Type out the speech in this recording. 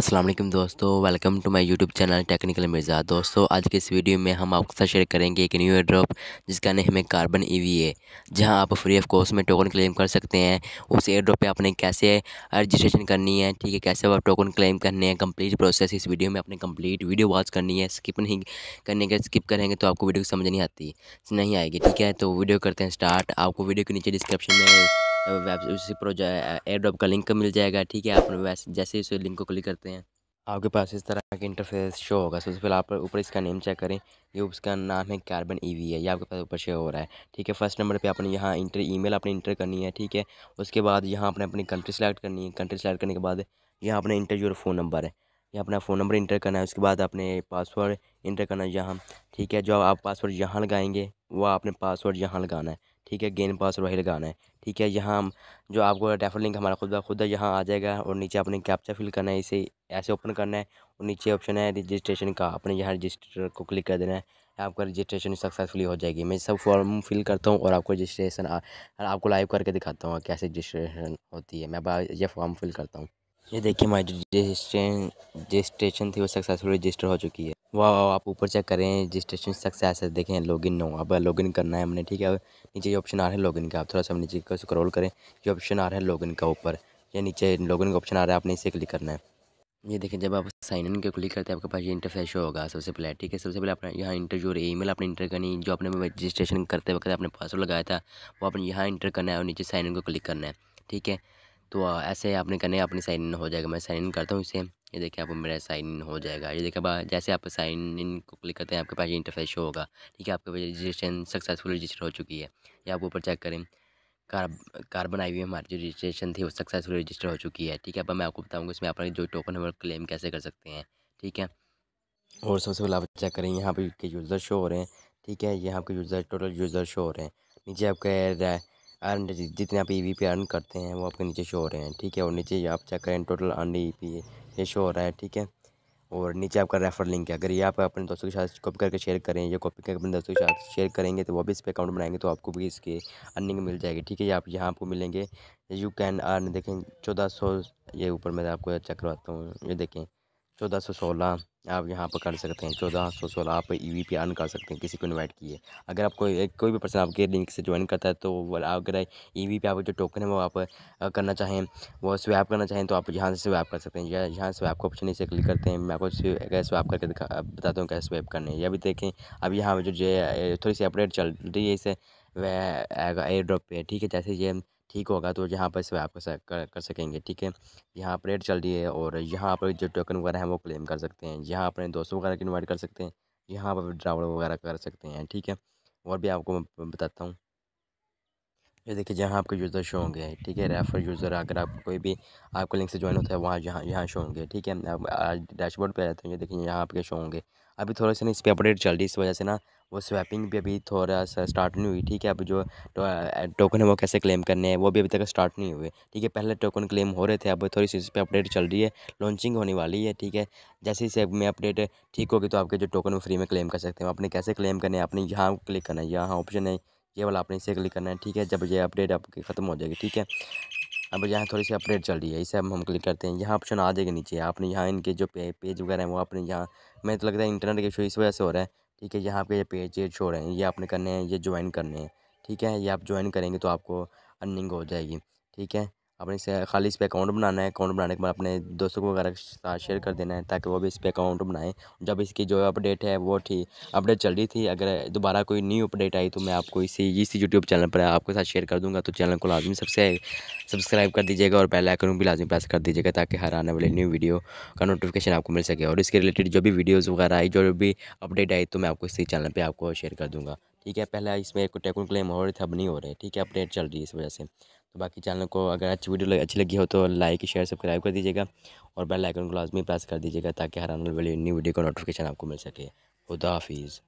असलम दोस्तों welcome to my YouTube channel technical Mirza दोस्तों आज के इस वीडियो में हम आपके साथ शेयर करेंगे एक न्यू एड्रॉप जिसका नेम है कार्बन है e जहां आप फ्री ऑफ कॉस्ट में टोकन क्लेम कर सकते हैं उस एड्रॉप पे आपने कैसे रजिस्ट्रेशन करनी है ठीक है कैसे आप टोकन क्लेम करने हैं कम्प्लीट प्रोसेस इस वीडियो में आपने कम्प्लीट वीडियो वॉच करनी है स्किप नहीं करने के स्किप करेंगे तो आपको वीडियो समझ नहीं आती नहीं आएगी ठीक है तो वीडियो करते हैं स्टार्ट आपको वीडियो के नीचे डिस्क्रिप्शन में वेब उसी प्रोजेक्ट एयर ड्रॉप का लिंक मिल जाएगा ठीक है आप वैसे जैसे इस लिंक को क्लिक करते हैं सकते हैं आपके पास इस तरह का इंटरफेस शो होगा सबसे पहले आप ऊपर इसका नेम चेक करें ये उसका नाम है कार्बन ईवी e है ये आपके पास ऊपर शो हो रहा है ठीक है फर्स्ट नंबर पे आपने यहाँ इंटर ईमेल आपने इंटर करनी है ठीक है उसके बाद यहाँ आपने अपनी कंट्री सेलेक्ट करनी है कंट्री सेलेक्ट करने के बाद यहाँ अपने इंटर योर फ़ोन नंबर है ये अपना फ़ोन नंबर इंटर करना है उसके बाद आपने पासवर्ड इंटर करना है यहाँ ठीक है जो आप पासवर्ड यहाँ लगाएंगे वह आपने पासवर्ड यहाँ लगाना है ठीक है गेंद पास और वही लगाना है ठीक है यहाँ जो आपको रेफर लिंक हमारा खुद खुद यहाँ आ जाएगा और नीचे अपने कैप्चा फिल करना है इसे ऐसे ओपन करना है और नीचे ऑप्शन है रजिस्ट्रेशन का अपने यहाँ रजिस्टर को क्लिक कर देना है आपका रजिस्ट्रेशन सक्सेसफुली हो जाएगी मैं सब फॉर्म फिल करता हूँ और आपको रजिस्ट्रेशन आपको लाइव करके दिखाता हूँ कैसे रजिस्ट्रेशन होती है मैं ये फॉर्म फिल करता हूँ ये देखिए हमारी रजिस्ट्रेशन रजिस्ट्रेशन थी वो सक्सेसफुल रजिस्टर हो चुकी है वाह आप ऊपर चेक करें रजिस्ट्रेशन सक्सेस है देखें लॉगिन नो अब लॉगिन करना है हमने ठीक है नीचे ये ऑप्शन आ रहा है लॉगिन का आप थोड़ा सा नीचे का स्क्रॉल करें ये ऑप्शन आ रहा है लॉगिन का ऊपर या नीचे लॉगिन का ऑप्शन आ रहा है आपने इसे क्लिक करना है ये देखें जब आप साइन इन के क्लिक करते हैं आपके पास ये इंटरफेस होगा सबसे पहले ठीक है सबसे पहले अपना यहाँ इंटर जो ई मेल आपने इंटर करनी जो आपने रजिस्ट्रेशन करते वक्त आपने पासवर्ड लगाया था वो आपने यहाँ इंटर करना है और नीचे साइन इन को क्लिक करना है ठीक है तो ऐसे आपने करने आपने साइन इन हो जाएगा मैं साइन इन करता हूँ इसे ये देखिए आपको मेरा साइन इन हो जाएगा ये देखिए जैसे आप साइन इन को क्लिक करते हैं आपके पास ये इंटरफेस शो होगा ठीक है आपके रजिस्ट्रेशन सक्सेसफुल रजिस्टर हो चुकी है या आप ऊपर चेक करें कार कार्बन आई हुई हमारी जो रजिस्ट्रेशन थी वो सक्सेसफुल रजिस्टर हो चुकी है ठीक है अब मैं आपको बताऊँगा इसमें अपना जो टोकन है वो क्लेम कैसे कर सकते हैं ठीक है और सबसे पहले आप चेक करें यहाँ पर यूज़र शो हो रहे हैं ठीक है यहाँ आपके यूज़र टोटल यूज़र शो हो रहे हैं नीचे आपका अर्न जितने आप ई पे अर्न करते हैं वो आपके नीचे शो हो रहे हैं ठीक है और नीचे आप चेक करें टोटल अर्न ई पी ये शो हो रहा है ठीक है और नीचे आपका रेफर लिंक है अगर ये आप अपने दोस्तों के साथ कॉपी करके शेयर करें या कॉपी करके अपने दोस्तों के साथ शेयर करेंगे तो वो भी इस पर अकाउंट बनाएंगे तो आपको भी इसके अर्निंग मिल जाएगी ठीक है ये आप यहाँ आपको मिलेंगे यू कैन अर्न देखें चौदह सौ ये ऊपर मैं आपको चेक करवाता हूँ ये देखें चौदह सौ सोलह आप यहाँ पर कर सकते हैं चौदह सौ सोलह आप ई वी पी अर्न कर सकते हैं किसी को इनवाइट किए अगर आप कोई कोई भी पर्सन आपके लिंक से ज्वाइन करता है तो अगर ई वी पी आप जो टोकन है वो आप करना चाहें वो स्वैप करना चाहें तो आप यहाँ से स्वैप कर सकते हैं या यहाँ स्वैप का ऑप्शन इसे क्लिक करते हैं मैं आपको कैसे स्वैप करके बताता हूँ कैसे स्वैप करने या भी देखें अब यहाँ जो जो थोड़ी सी अपडेट चल रही है इसे वह एयर ड्रॉप पे ठीक है जैसे ये ठीक होगा तो यहाँ पर स्वैप कर, कर कर सकेंगे ठीक है यहाँ पर रेट चल रही है और यहाँ पर जो टोकन वगैरह हैं वो क्लेम कर सकते हैं यहाँ अपने दोस्तों वगैरह को इन्वाइट कर सकते हैं यहाँ पर ड्रावल वगैरह कर सकते हैं ठीक है और भी आपको बताता हूँ ये देखिए जहाँ आपके यूज़र शो होंगे ठीक है रेफर यूज़र अगर आप कोई भी आपको लिंक से ज्वाइन होता है वहाँ जहाँ यहाँ शो होंगे ठीक है आप डैशबोर्ड पे रहते हैं ये देखिए यहाँ आपके शो होंगे अभी थोड़ा सा ना इस पर अपडेट चल रही है इस वजह से ना वो स्वैपिंग भी अभी थोड़ा सा स्टार्ट नहीं हुई ठीक है अब जो टोकन तो, है वो कैसे क्लेम करने हैं वो भी अभी तक स्टार्ट नहीं हुए ठीक है पहले टोकन क्लेम हो रहे थे अब थोड़ी सी इस पर अपडेट चल रही है लॉन्चिंग होने वाली है ठीक है जैसे ही में अपडेट ठीक होगी तो आपके जो टोकन फ्री में क्लेम कर सकते हैं आपने कैसे क्लेम करने है आपने यहाँ क्लिक करना है यहाँ ऑप्शन है ये वाला आपने इसे क्लिक करना है ठीक है जब ये अपडेट आपकी ख़त्म हो जाएगी ठीक है अब यहाँ थोड़ी सी अपडेट चल रही है इसे हम हम क्लिक करते हैं यहाँ ऑप्शन आ जाएगा नीचे आपने यहाँ इनके जो पे, पेज वगैरह हैं वो आपने यहाँ मैं तो लगता है इंटरनेट के इशू इस वजह से हो रहा है ठीक है यहाँ पे ये पेज ये छोड़ रहे हैं ये आपने करने हैं ये ज्वाइन करने हैं ठीक है ये आप ज्वाइन करेंगे तो आपको अर्निंग हो जाएगी ठीक है अपने से खाली इस पर अकाउंट बनाना है अकाउंट बनाने के बाद अपने दोस्तों को वगैरह के साथ शेयर कर देना है ताकि वो भी इस पर अकाउंट बनाएं जब इसकी जो अपडेट है वो थी अपडेट चल रही थी अगर दोबारा कोई न्यू अपडेट आई तो मैं आपको इसी इसी यूट्यूब चैनल पर आपके साथ शेयर कर दूँगा तो चैनल को लाजमी सबसे सब्सक्राइब कर दीजिएगा और पहले आइकन भी लाजमी प्रेस कर दीजिएगा ताकि हर आने वाले न्यू वीडियो का नोटिफिकेशन आपको मिल सके और इसके रिलेटेड जो भी वीडियोज़ वगैरह आई जो भी अपडेट आई तो मैं आपको इसी चैनल पर आपको शेयर कर दूँगा ठीक है पहले इसमें टेक्निकल क्लेम हो रहे थे अब नहीं हो रहे ठीक है अपडेट चल रही है इस वजह से तो बाकी चैनल को अगर अच्छी वीडियो अच्छी लगी हो तो लाइक शेयर सब्सक्राइब कर दीजिएगा और बेल आइकन को लाजमी प्रेस कर दीजिएगा ताकि हर आने वाली न्यू वीडियो का नोटिफिकेशन आपको मिल सके खुदा हाफिज़